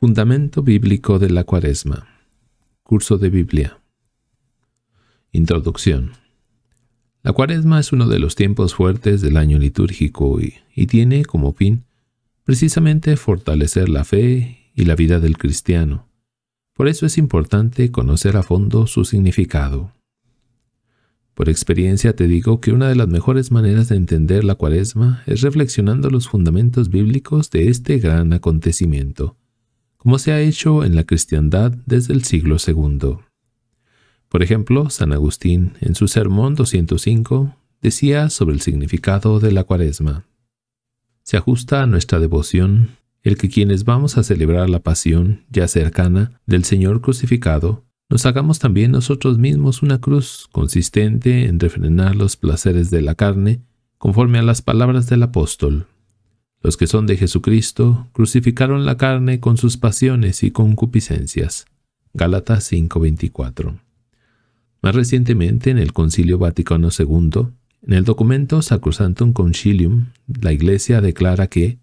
Fundamento Bíblico de la Cuaresma. Curso de Biblia. Introducción. La Cuaresma es uno de los tiempos fuertes del año litúrgico y, tiene como fin precisamente fortalecer la fe y la vida del cristiano. Por eso es importante conocer a fondo su significado. Por experiencia te digo que una de las mejores maneras de entender la Cuaresma es reflexionando los fundamentos bíblicos de este gran acontecimiento como se ha hecho en la cristiandad desde el siglo II. Por ejemplo, San Agustín, en su sermón 205, decía sobre el significado de la cuaresma. Se ajusta a nuestra devoción el que quienes vamos a celebrar la pasión ya cercana del Señor crucificado, nos hagamos también nosotros mismos una cruz consistente en refrenar los placeres de la carne, conforme a las palabras del apóstol. Los que son de Jesucristo crucificaron la carne con sus pasiones y concupiscencias. Gálatas 5:24. Más recientemente, en el Concilio Vaticano II, en el documento Sacrosantum Concilium, la Iglesia declara que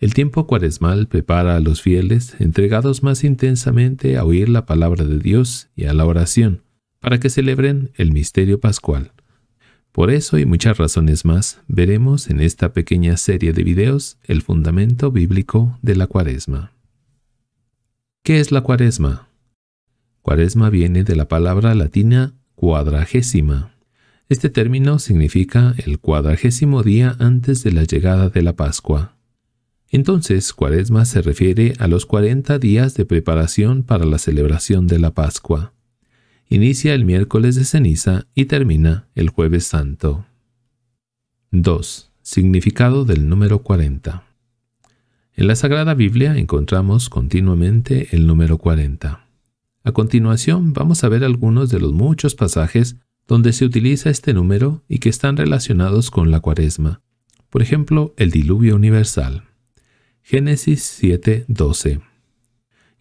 el tiempo cuaresmal prepara a los fieles entregados más intensamente a oír la palabra de Dios y a la oración, para que celebren el misterio pascual. Por eso y muchas razones más veremos en esta pequeña serie de videos el fundamento bíblico de la cuaresma. ¿Qué es la cuaresma? Cuaresma viene de la palabra latina cuadragésima. Este término significa el cuadragésimo día antes de la llegada de la Pascua. Entonces, cuaresma se refiere a los 40 días de preparación para la celebración de la Pascua inicia el miércoles de ceniza y termina el jueves santo. 2. Significado del número 40. En la Sagrada Biblia encontramos continuamente el número 40. A continuación vamos a ver algunos de los muchos pasajes donde se utiliza este número y que están relacionados con la cuaresma. Por ejemplo, el diluvio universal. Génesis 7:12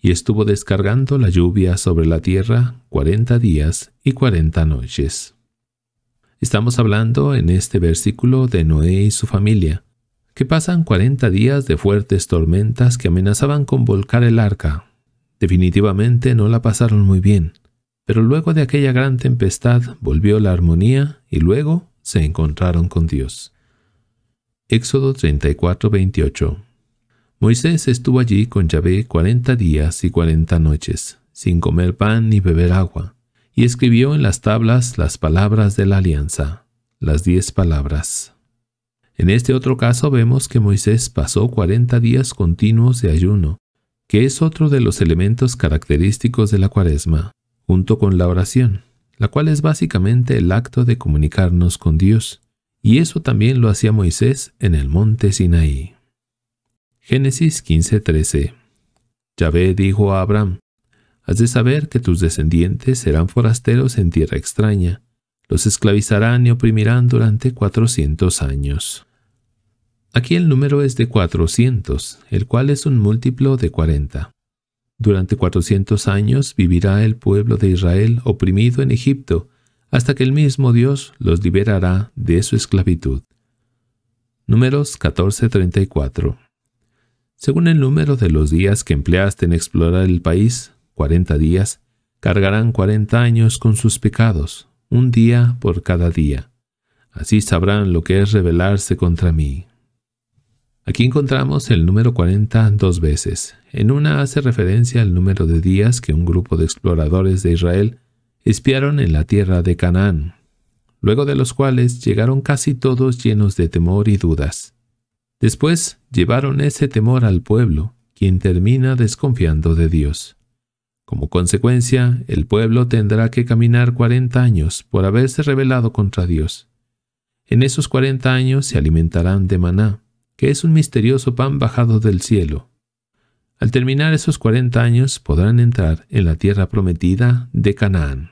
y estuvo descargando la lluvia sobre la tierra cuarenta días y cuarenta noches. Estamos hablando en este versículo de Noé y su familia, que pasan cuarenta días de fuertes tormentas que amenazaban con volcar el arca. Definitivamente no la pasaron muy bien, pero luego de aquella gran tempestad volvió la armonía y luego se encontraron con Dios. Éxodo 34, 28 Moisés estuvo allí con Yahvé cuarenta días y cuarenta noches, sin comer pan ni beber agua, y escribió en las tablas las palabras de la alianza, las diez palabras. En este otro caso vemos que Moisés pasó cuarenta días continuos de ayuno, que es otro de los elementos característicos de la cuaresma, junto con la oración, la cual es básicamente el acto de comunicarnos con Dios, y eso también lo hacía Moisés en el monte Sinaí. Génesis 15:13 Yahvé dijo a Abraham, Has de saber que tus descendientes serán forasteros en tierra extraña, los esclavizarán y oprimirán durante cuatrocientos años. Aquí el número es de 400, el cual es un múltiplo de 40. Durante cuatrocientos años vivirá el pueblo de Israel oprimido en Egipto, hasta que el mismo Dios los liberará de su esclavitud. Números 1434 según el número de los días que empleaste en explorar el país, 40 días, cargarán 40 años con sus pecados, un día por cada día. Así sabrán lo que es rebelarse contra mí. Aquí encontramos el número 40 dos veces. En una hace referencia al número de días que un grupo de exploradores de Israel espiaron en la tierra de Canaán, luego de los cuales llegaron casi todos llenos de temor y dudas. Después llevaron ese temor al pueblo, quien termina desconfiando de Dios. Como consecuencia, el pueblo tendrá que caminar cuarenta años por haberse rebelado contra Dios. En esos cuarenta años se alimentarán de maná, que es un misterioso pan bajado del cielo. Al terminar esos cuarenta años podrán entrar en la tierra prometida de Canaán.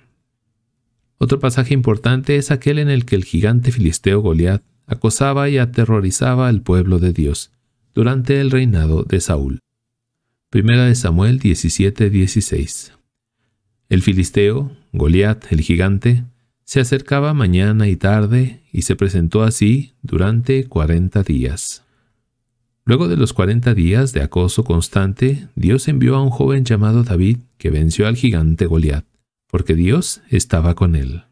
Otro pasaje importante es aquel en el que el gigante filisteo Goliat acosaba y aterrorizaba al pueblo de Dios durante el reinado de Saúl. Primera de Samuel 17:16. El filisteo, Goliat el gigante, se acercaba mañana y tarde y se presentó así durante cuarenta días. Luego de los cuarenta días de acoso constante, Dios envió a un joven llamado David que venció al gigante Goliat, porque Dios estaba con él.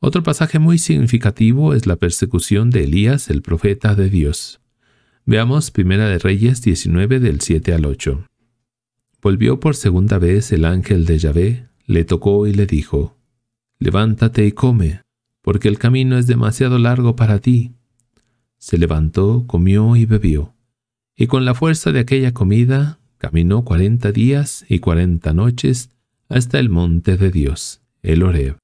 Otro pasaje muy significativo es la persecución de Elías, el profeta de Dios. Veamos Primera de Reyes 19 del 7 al 8. Volvió por segunda vez el ángel de Yahvé, le tocó y le dijo, Levántate y come, porque el camino es demasiado largo para ti. Se levantó, comió y bebió, y con la fuerza de aquella comida caminó cuarenta días y cuarenta noches hasta el monte de Dios, el Oreb.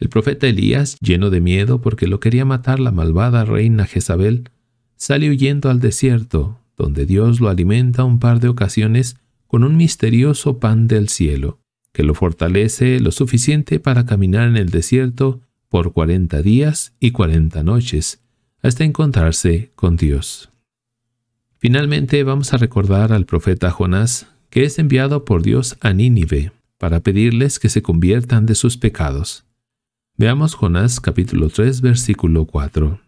El profeta Elías, lleno de miedo porque lo quería matar la malvada reina Jezabel, sale huyendo al desierto, donde Dios lo alimenta un par de ocasiones con un misterioso pan del cielo, que lo fortalece lo suficiente para caminar en el desierto por cuarenta días y cuarenta noches, hasta encontrarse con Dios. Finalmente vamos a recordar al profeta Jonás, que es enviado por Dios a Nínive, para pedirles que se conviertan de sus pecados. Veamos Jonás capítulo 3 versículo 4.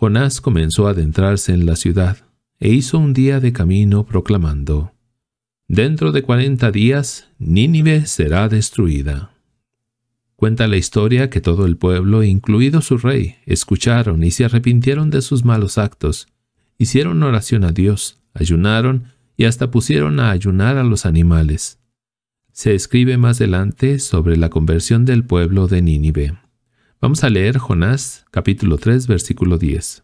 Jonás comenzó a adentrarse en la ciudad e hizo un día de camino proclamando, Dentro de cuarenta días Nínive será destruida. Cuenta la historia que todo el pueblo, incluido su rey, escucharon y se arrepintieron de sus malos actos, hicieron oración a Dios, ayunaron y hasta pusieron a ayunar a los animales se escribe más adelante sobre la conversión del pueblo de Nínive. Vamos a leer Jonás capítulo 3 versículo 10.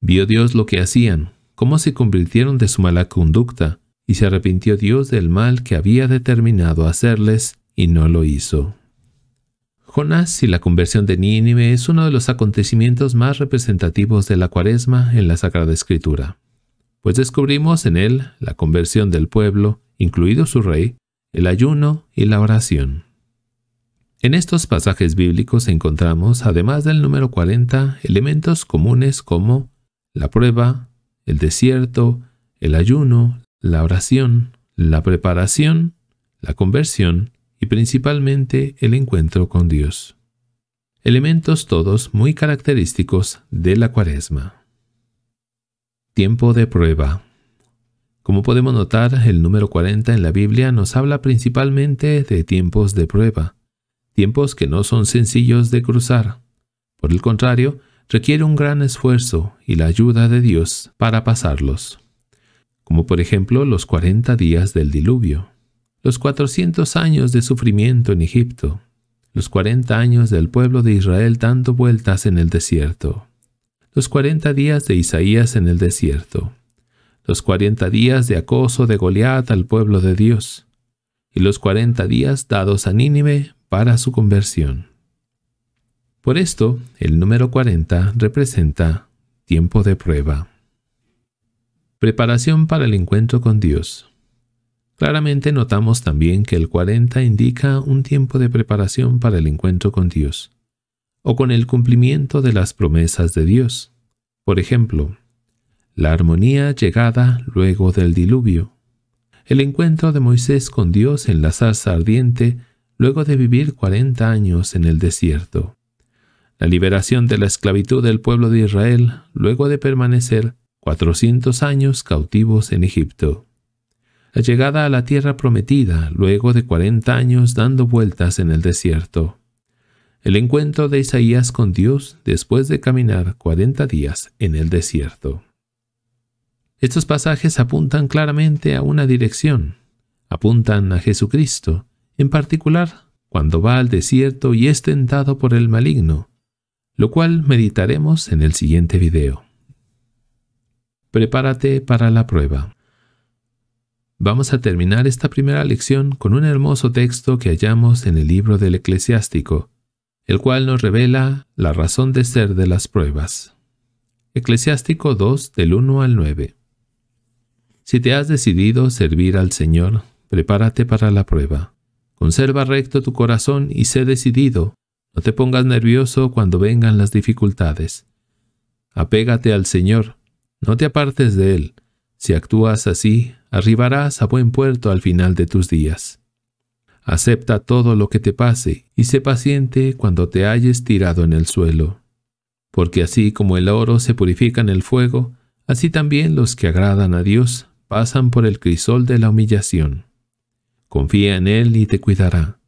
Vio Dios lo que hacían, cómo se convirtieron de su mala conducta, y se arrepintió Dios del mal que había determinado hacerles, y no lo hizo. Jonás y la conversión de Nínive es uno de los acontecimientos más representativos de la cuaresma en la Sagrada Escritura, pues descubrimos en él la conversión del pueblo, incluido su rey, el ayuno y la oración. En estos pasajes bíblicos encontramos, además del número 40, elementos comunes como la prueba, el desierto, el ayuno, la oración, la preparación, la conversión y principalmente el encuentro con Dios. Elementos todos muy característicos de la cuaresma. Tiempo de prueba. Como podemos notar, el número 40 en la Biblia nos habla principalmente de tiempos de prueba, tiempos que no son sencillos de cruzar. Por el contrario, requiere un gran esfuerzo y la ayuda de Dios para pasarlos, como por ejemplo los 40 días del diluvio, los 400 años de sufrimiento en Egipto, los 40 años del pueblo de Israel dando vueltas en el desierto, los 40 días de Isaías en el desierto, los cuarenta días de acoso de Goliat al pueblo de Dios, y los cuarenta días dados a Nínive para su conversión. Por esto, el número 40 representa tiempo de prueba. Preparación para el encuentro con Dios. Claramente notamos también que el 40 indica un tiempo de preparación para el encuentro con Dios, o con el cumplimiento de las promesas de Dios. Por ejemplo, la armonía llegada luego del diluvio, el encuentro de Moisés con Dios en la salsa ardiente luego de vivir cuarenta años en el desierto, la liberación de la esclavitud del pueblo de Israel luego de permanecer cuatrocientos años cautivos en Egipto, la llegada a la tierra prometida luego de cuarenta años dando vueltas en el desierto, el encuentro de Isaías con Dios después de caminar cuarenta días en el desierto. Estos pasajes apuntan claramente a una dirección, apuntan a Jesucristo, en particular cuando va al desierto y es tentado por el maligno, lo cual meditaremos en el siguiente video. Prepárate para la prueba. Vamos a terminar esta primera lección con un hermoso texto que hallamos en el libro del eclesiástico, el cual nos revela la razón de ser de las pruebas. Eclesiástico 2 del 1 al 9. Si te has decidido servir al Señor, prepárate para la prueba. Conserva recto tu corazón y sé decidido. No te pongas nervioso cuando vengan las dificultades. Apégate al Señor, no te apartes de Él. Si actúas así, arribarás a buen puerto al final de tus días. Acepta todo lo que te pase y sé paciente cuando te hayas tirado en el suelo. Porque así como el oro se purifica en el fuego, así también los que agradan a Dios pasan por el crisol de la humillación. Confía en Él y te cuidará.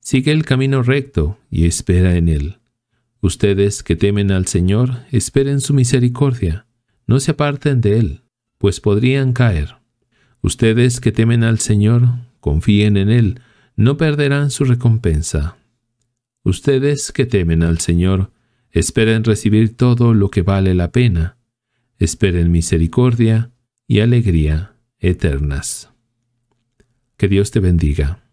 Sigue el camino recto y espera en Él. Ustedes que temen al Señor, esperen su misericordia. No se aparten de Él, pues podrían caer. Ustedes que temen al Señor, confíen en Él, no perderán su recompensa. Ustedes que temen al Señor, esperen recibir todo lo que vale la pena. Esperen misericordia y alegría eternas. Que Dios te bendiga.